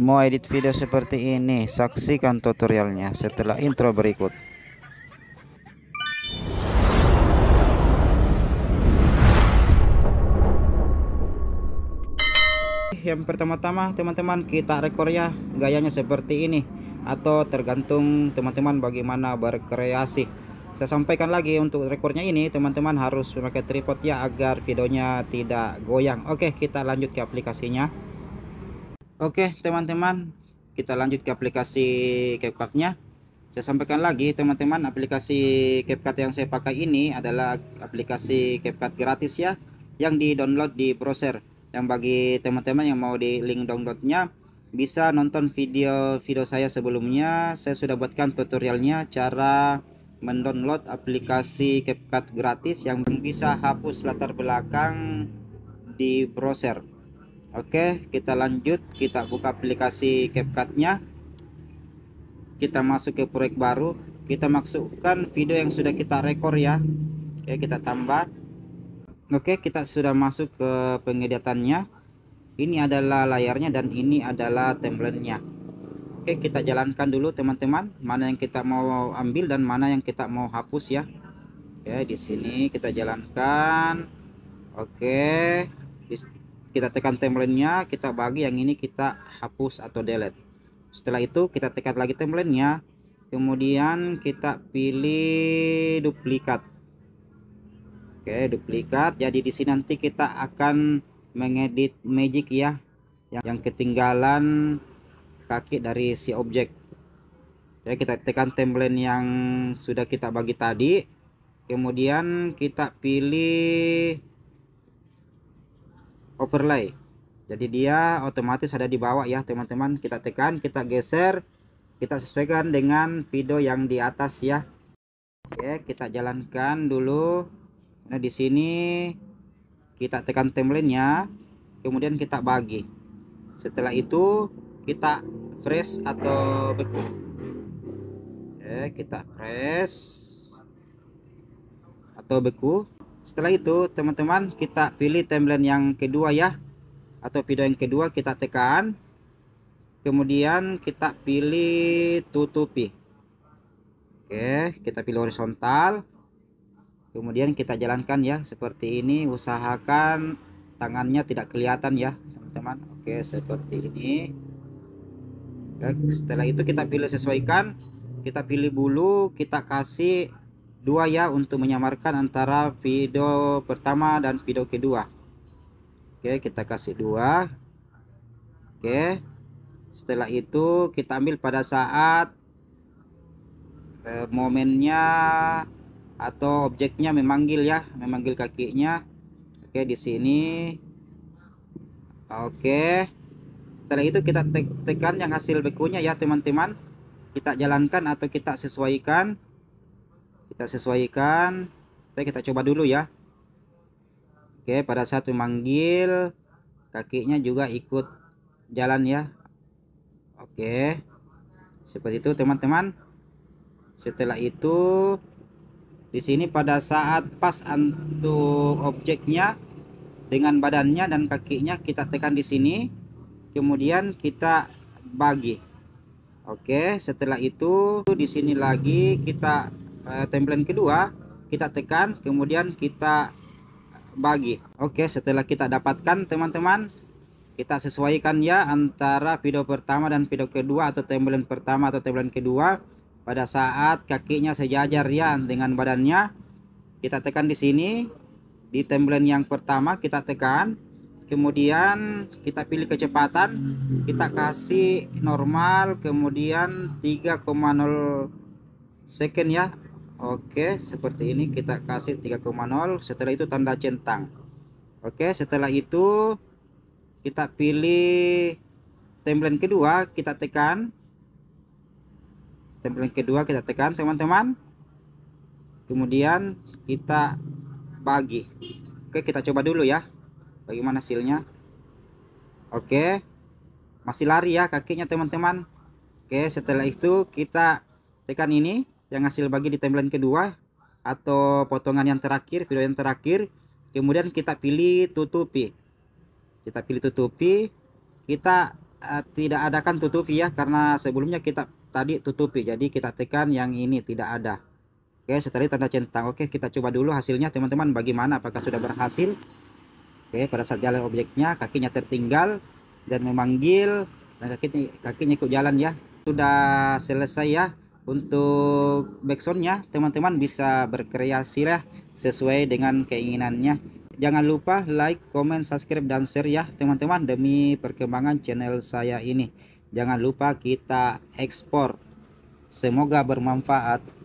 mau edit video seperti ini saksikan tutorialnya setelah intro berikut yang pertama-tama teman-teman kita rekor ya gayanya seperti ini atau tergantung teman-teman bagaimana berkreasi saya sampaikan lagi untuk rekornya ini teman-teman harus memakai tripod ya agar videonya tidak goyang oke kita lanjut ke aplikasinya Oke teman-teman kita lanjut ke aplikasi CapCutnya. saya sampaikan lagi teman-teman aplikasi CapCut yang saya pakai ini adalah aplikasi CapCut gratis ya yang di download di browser yang bagi teman-teman yang mau di link downloadnya bisa nonton video-video saya sebelumnya saya sudah buatkan tutorialnya cara mendownload aplikasi CapCut gratis yang bisa hapus latar belakang di browser Oke, kita lanjut. Kita buka aplikasi CapCut-nya. Kita masuk ke proyek baru. Kita masukkan video yang sudah kita rekor ya. Oke, kita tambah. Oke, kita sudah masuk ke pengeditannya. Ini adalah layarnya dan ini adalah template-nya. Oke, kita jalankan dulu teman-teman. Mana yang kita mau ambil dan mana yang kita mau hapus ya. Oke, di sini kita jalankan. Oke kita tekan timeline-nya, kita bagi yang ini kita hapus atau delete setelah itu kita tekan lagi timeline-nya, kemudian kita pilih duplikat oke duplikat jadi di sini nanti kita akan mengedit magic ya yang, yang ketinggalan kaki dari si objek ya kita tekan timeline yang sudah kita bagi tadi kemudian kita pilih overlay jadi dia otomatis ada di bawah ya teman-teman kita tekan kita geser kita sesuaikan dengan video yang di atas ya Oke kita jalankan dulu nah di sini kita tekan template nya kemudian kita bagi setelah itu kita press atau beku Oke kita press atau beku setelah itu teman-teman kita pilih timeline yang kedua ya atau video yang kedua kita tekan kemudian kita pilih tutupi oke kita pilih horizontal kemudian kita jalankan ya seperti ini usahakan tangannya tidak kelihatan ya teman-teman oke seperti ini oke, setelah itu kita pilih sesuaikan kita pilih bulu kita kasih dua ya untuk menyamarkan antara video pertama dan video kedua oke kita kasih dua oke setelah itu kita ambil pada saat eh, momennya atau objeknya memanggil ya memanggil kakinya oke di sini oke setelah itu kita tekan yang hasil bekunya ya teman-teman kita jalankan atau kita sesuaikan kita sesuaikan oke kita coba dulu ya oke pada saat memanggil kakinya juga ikut jalan ya oke seperti itu teman-teman setelah itu di sini pada saat pas untuk objeknya dengan badannya dan kakinya kita tekan di sini kemudian kita bagi Oke, setelah itu di sini lagi kita uh, eh, template kedua kita tekan kemudian kita bagi oke setelah kita dapatkan teman-teman kita sesuaikan ya antara video pertama dan video kedua atau template pertama atau template kedua pada saat kakinya sejajar ya dengan badannya kita tekan di sini di template yang pertama kita tekan kemudian kita pilih kecepatan kita kasih normal kemudian 3,0 second ya Oke, seperti ini kita kasih 3,0. Setelah itu tanda centang. Oke, setelah itu kita pilih template kedua, kita tekan. Template kedua kita tekan, teman-teman. Kemudian kita bagi. Oke, kita coba dulu ya. Bagaimana hasilnya? Oke. Masih lari ya kakinya, teman-teman. Oke, setelah itu kita tekan ini yang hasil bagi di timeline kedua atau potongan yang terakhir video yang terakhir kemudian kita pilih tutupi kita pilih tutupi kita uh, tidak adakan tutupi ya karena sebelumnya kita tadi tutupi jadi kita tekan yang ini tidak ada oke setelah tanda centang oke kita coba dulu hasilnya teman-teman bagaimana apakah sudah berhasil oke pada saat jalan objeknya kakinya tertinggal dan memanggil dan kakinya kakinya ikut jalan ya sudah selesai ya untuk backsoundnya teman-teman bisa berkreasi lah sesuai dengan keinginannya jangan lupa like comment subscribe dan share ya teman-teman demi perkembangan channel saya ini jangan lupa kita ekspor semoga bermanfaat